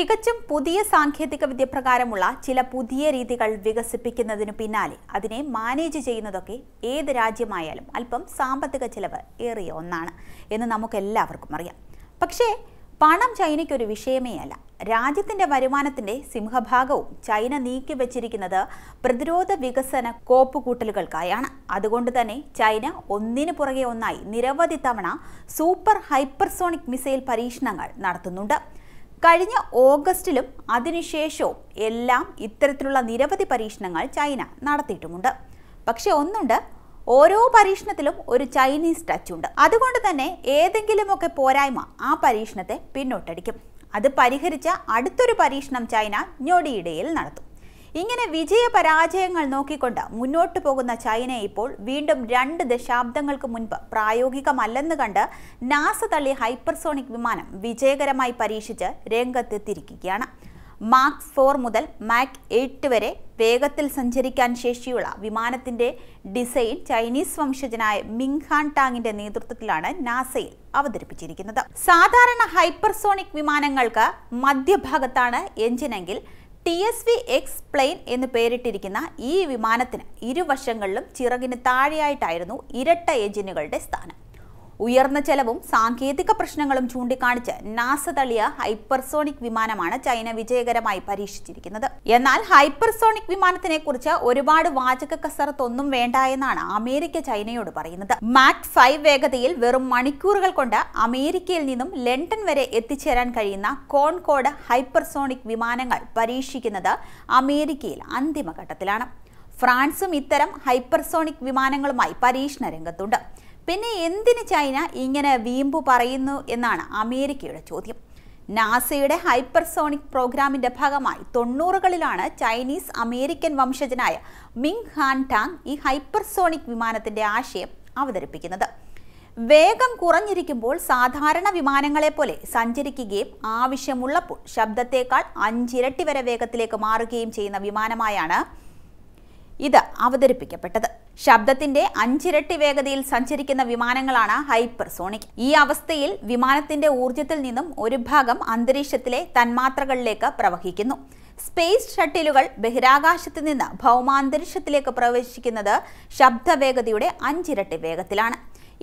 തികച്ചും പുതിയ സാങ്കേതിക വിദ്യ പ്രകാരമുള്ള ചില പുതിയ രീതികൾ വികസിപ്പിക്കുന്നതിനു പിന്നാലെ അതിനെ മാനേജ് ചെയ്യുന്നതൊക്കെ ഏത് രാജ്യമായാലും അല്പം സാമ്പത്തിക ചിലവ് ഏറിയ ഒന്നാണ് എന്ന് നമുക്കെല്ലാവർക്കും അറിയാം പക്ഷേ പണം ചൈനയ്ക്കൊരു വിഷയമേ അല്ല രാജ്യത്തിൻ്റെ വരുമാനത്തിൻ്റെ സിംഹഭാഗവും ചൈന നീക്കി വച്ചിരിക്കുന്നത് പ്രതിരോധ വികസന കൂട്ടലുകൾക്കായാണ് അതുകൊണ്ട് തന്നെ ചൈന ഒന്നിനു പുറകെ ഒന്നായി നിരവധി തവണ സൂപ്പർ ഹൈപ്പർസോണിക് മിസൈൽ പരീക്ഷണങ്ങൾ നടത്തുന്നുണ്ട് കഴിഞ്ഞ ഓഗസ്റ്റിലും അതിനുശേഷവും എല്ലാം ഇത്തരത്തിലുള്ള നിരവധി പരീക്ഷണങ്ങൾ ചൈന നടത്തിയിട്ടുമുണ്ട് പക്ഷേ ഒന്നുണ്ട് ഓരോ പരീക്ഷണത്തിലും ഒരു ചൈനീസ് ടച്ച് ഉണ്ട് അതുകൊണ്ട് തന്നെ ഏതെങ്കിലുമൊക്കെ പോരായ്മ ആ പരീക്ഷണത്തെ പിന്നോട്ടടിക്കും അത് പരിഹരിച്ച അടുത്തൊരു പരീക്ഷണം ചൈന ഞൊടിയിടയിൽ നടത്തും ഇങ്ങനെ വിജയ പരാജയങ്ങൾ നോക്കിക്കൊണ്ട് മുന്നോട്ടു പോകുന്ന ചൈന ഇപ്പോൾ വീണ്ടും രണ്ട് ദശാബ്ദങ്ങൾക്ക് മുൻപ് പ്രായോഗികമല്ലെന്ന് കണ്ട് നാസ തള്ളി ഹൈപ്പർസോണിക് വിമാനം വിജയകരമായി പരീക്ഷിച്ച് രംഗത്തെത്തിയിരിക്കുകയാണ് മാക് ഫോർ മുതൽ മാക് എയ്റ്റ് വരെ വേഗത്തിൽ സഞ്ചരിക്കാൻ ശേഷിയുള്ള വിമാനത്തിന്റെ ഡിസൈൻ ചൈനീസ് വംശജനായ മിങ്ഹാൻ ടാങ്ങിന്റെ നേതൃത്വത്തിലാണ് നാസയിൽ അവതരിപ്പിച്ചിരിക്കുന്നത് സാധാരണ ഹൈപ്പർസോണിക് വിമാനങ്ങൾക്ക് മധ്യഭാഗത്താണ് എഞ്ചിനെങ്കിൽ T S V X plane എന്ന് പേരിട്ടിരിക്കുന്ന ഈ വിമാനത്തിന് ഇരുവശങ്ങളിലും ചിറകിന് താഴെയായിട്ടായിരുന്നു ഇരട്ട എഞ്ചിനുകളുടെ സ്ഥാനം ഉയർന്ന ചെലവും സാങ്കേതിക പ്രശ്നങ്ങളും ചൂണ്ടിക്കാണിച്ച് നാസ തളിയ ഹൈപ്പർസോണിക് വിമാനമാണ് ചൈന വിജയകരമായി പരീക്ഷിച്ചിരിക്കുന്നത് എന്നാൽ ഹൈപ്പർസോണിക് വിമാനത്തിനെ കുറിച്ച് ഒരുപാട് വാചക കസറത്തൊന്നും വേണ്ട എന്നാണ് അമേരിക്ക ചൈനയോട് പറയുന്നത് മാക് ഫൈവ് വേഗതയിൽ വെറും മണിക്കൂറുകൾ കൊണ്ട് അമേരിക്കയിൽ നിന്നും ലണ്ടൻ വരെ എത്തിച്ചേരാൻ കഴിയുന്ന കോൺകോഡ് ഹൈപ്പർസോണിക് വിമാനങ്ങൾ പരീക്ഷിക്കുന്നത് അമേരിക്കയിൽ അന്തിമഘട്ടത്തിലാണ് ഫ്രാൻസും ഇത്തരം ഹൈപ്പർസോണിക് വിമാനങ്ങളുമായി പരീക്ഷണ രംഗത്തുണ്ട് പിന്നെ എന്തിന് ചൈന ഇങ്ങനെ വീമ്പു പറയുന്നു എന്നാണ് അമേരിക്കയുടെ ചോദ്യം നാസയുടെ ഹൈപ്പർസോണിക് പ്രോഗ്രാമിന്റെ ഭാഗമായി തൊണ്ണൂറുകളിലാണ് ചൈനീസ് അമേരിക്കൻ വംശജനായ മിങ് ഹാൻ ടാങ് ഈ ഹൈപ്പർസോണിക് വിമാനത്തിന്റെ ആശയം അവതരിപ്പിക്കുന്നത് വേഗം കുറഞ്ഞിരിക്കുമ്പോൾ സാധാരണ വിമാനങ്ങളെ പോലെ സഞ്ചരിക്കുകയും ആവശ്യമുള്ളപ്പോൾ ശബ്ദത്തേക്കാൾ അഞ്ചിരട്ടി വരെ വേഗത്തിലേക്ക് മാറുകയും ചെയ്യുന്ന വിമാനമായാണ് ഇത് അവതരിപ്പിക്കപ്പെട്ടത് ശബ്ദത്തിന്റെ അഞ്ചിരട്ടി വേഗതയിൽ സഞ്ചരിക്കുന്ന വിമാനങ്ങളാണ് ഹൈപ്പർസോണിക് ഈ അവസ്ഥയിൽ വിമാനത്തിന്റെ ഊർജത്തിൽ നിന്നും ഒരു ഭാഗം അന്തരീക്ഷത്തിലെ തന്മാത്രകളിലേക്ക് പ്രവഹിക്കുന്നു സ്പേസ് ഷട്ടിലുകൾ ബഹിരാകാശത്ത് നിന്ന് ഭൗമാന്തരീക്ഷത്തിലേക്ക് പ്രവേശിക്കുന്നത് ശബ്ദവേഗതയുടെ അഞ്ചിരട്ടി വേഗത്തിലാണ്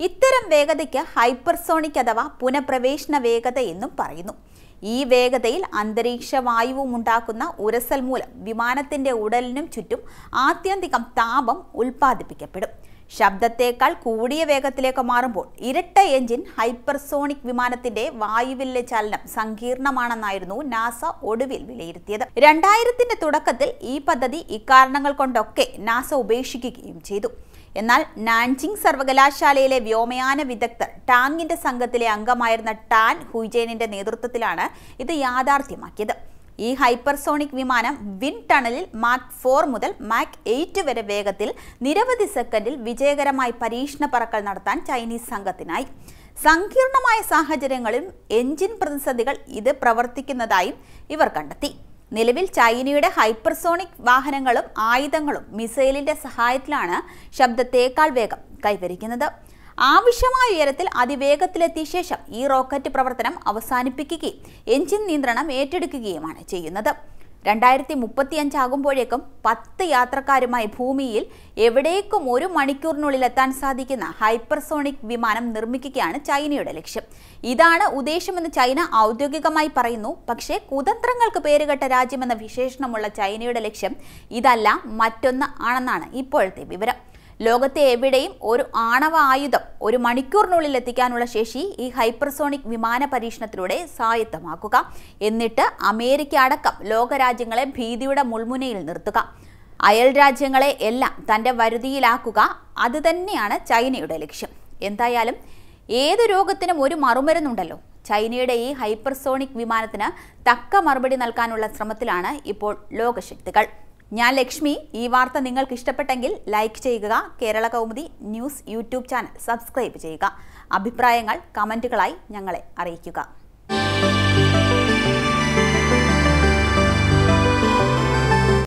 ഇത്തരം വേഗതയ്ക്ക് ഹൈപ്പർസോണിക് അഥവാ പുനഃപ്രവേശന വേഗത എന്നും പറയുന്നു ഈ വേഗതയിൽ അന്തരീക്ഷ വായുവും ഉണ്ടാക്കുന്ന ഉരസൽ മൂലം വിമാനത്തിൻ്റെ ഉടലിനും ചുറ്റും ആത്യന്തികം താപം ഉൽപ്പാദിപ്പിക്കപ്പെടും ശബ്ദത്തേക്കാൾ കൂടിയ വേഗത്തിലേക്ക് മാറുമ്പോൾ ഇരട്ട എഞ്ചിൻ ഹൈപ്പർസോണിക് വിമാനത്തിന്റെ വായുവിലെ ചലനം സങ്കീർണമാണെന്നായിരുന്നു നാസ ഒടുവിൽ വിലയിരുത്തിയത് രണ്ടായിരത്തിന്റെ തുടക്കത്തിൽ ഈ പദ്ധതി ഇക്കാരണങ്ങൾ കൊണ്ടൊക്കെ നാസ ഉപേക്ഷിക്കുകയും ചെയ്തു എന്നാൽ നാൻജിങ് സർവകലാശാലയിലെ വ്യോമയാന വിദഗ്ധർ ടാങ്ങിന്റെ സംഘത്തിലെ അംഗമായിരുന്ന ടാൻ ഹുജേനിന്റെ നേതൃത്വത്തിലാണ് ഇത് യാഥാർത്ഥ്യമാക്കിയത് ഈ ഹൈപ്പർസോണിക് വിമാനം വിൻ ടണലിൽ മാക് ഫോർ മുതൽ മാക് എയ്റ്റ് വരെ വേഗത്തിൽ നിരവധി സെക്കൻഡിൽ വിജയകരമായി പരീക്ഷണ പറക്കൽ നടത്താൻ ചൈനീസ് സംഘത്തിനായി സങ്കീർണമായ സാഹചര്യങ്ങളിൽ എഞ്ചിൻ പ്രതിസന്ധികൾ ഇത് പ്രവർത്തിക്കുന്നതായും ഇവർ കണ്ടെത്തി നിലവിൽ ചൈനയുടെ ഹൈപ്പർസോണിക് വാഹനങ്ങളും ആയുധങ്ങളും മിസൈലിന്റെ സഹായത്തിലാണ് ശബ്ദത്തേക്കാൾ വേഗം കൈവരിക്കുന്നത് ആവശ്യമായ ഉയരത്തിൽ അതിവേഗത്തിലെത്തിയ ശേഷം ഈ റോക്കറ്റ് പ്രവർത്തനം അവസാനിപ്പിക്കുകയും എഞ്ചിൻ നിയന്ത്രണം ഏറ്റെടുക്കുകയുമാണ് ചെയ്യുന്നത് രണ്ടായിരത്തി മുപ്പത്തിയഞ്ചാകുമ്പോഴേക്കും പത്ത് യാത്രക്കാരുമായി ഭൂമിയിൽ എവിടേക്കും ഒരു മണിക്കൂറിനുള്ളിൽ എത്താൻ സാധിക്കുന്ന ഹൈപ്പർസോണിക് വിമാനം നിർമ്മിക്കുകയാണ് ചൈനയുടെ ലക്ഷ്യം ഇതാണ് ഉദ്ദേശമെന്ന് ചൈന ഔദ്യോഗികമായി പറയുന്നു പക്ഷേ കുതന്ത്രങ്ങൾക്ക് പേരുകെട്ട രാജ്യമെന്ന വിശേഷണമുള്ള ചൈനയുടെ ലക്ഷ്യം ഇതല്ല മറ്റൊന്ന് ആണെന്നാണ് ഇപ്പോഴത്തെ വിവരം ലോകത്തെ എവിടെയും ഒരു ആണവ ആയുധം ഒരു മണിക്കൂറിനുള്ളിൽ എത്തിക്കാനുള്ള ശേഷി ഈ ഹൈപ്പർസോണിക് വിമാന പരീക്ഷണത്തിലൂടെ സ്വായത്തമാക്കുക എന്നിട്ട് അമേരിക്ക അടക്കം ലോകരാജ്യങ്ങളെ ഭീതിയുടെ മുൾമുനയിൽ നിർത്തുക അയൽ രാജ്യങ്ങളെ എല്ലാം തൻ്റെ വരുതിയിലാക്കുക അതുതന്നെയാണ് ചൈനയുടെ ലക്ഷ്യം എന്തായാലും ഏത് രോഗത്തിനും ഒരു മറുമരുന്നുണ്ടല്ലോ ചൈനയുടെ ഈ ഹൈപ്പർസോണിക് വിമാനത്തിന് തക്ക മറുപടി നൽകാനുള്ള ശ്രമത്തിലാണ് ഇപ്പോൾ ലോകശക്തികൾ ഞാൻ ലക്ഷ്മി ഈ വാർത്ത നിങ്ങൾക്ക് ഇഷ്ടപ്പെട്ടെങ്കിൽ ലൈക്ക് ചെയ്യുക Kerala Kaumudi news YouTube channel subscribe ചെയ്യുക അഭിപ്രായങ്ങൾ കമൻറ്റുകളായി ഞങ്ങളെ അറിയിക്കുക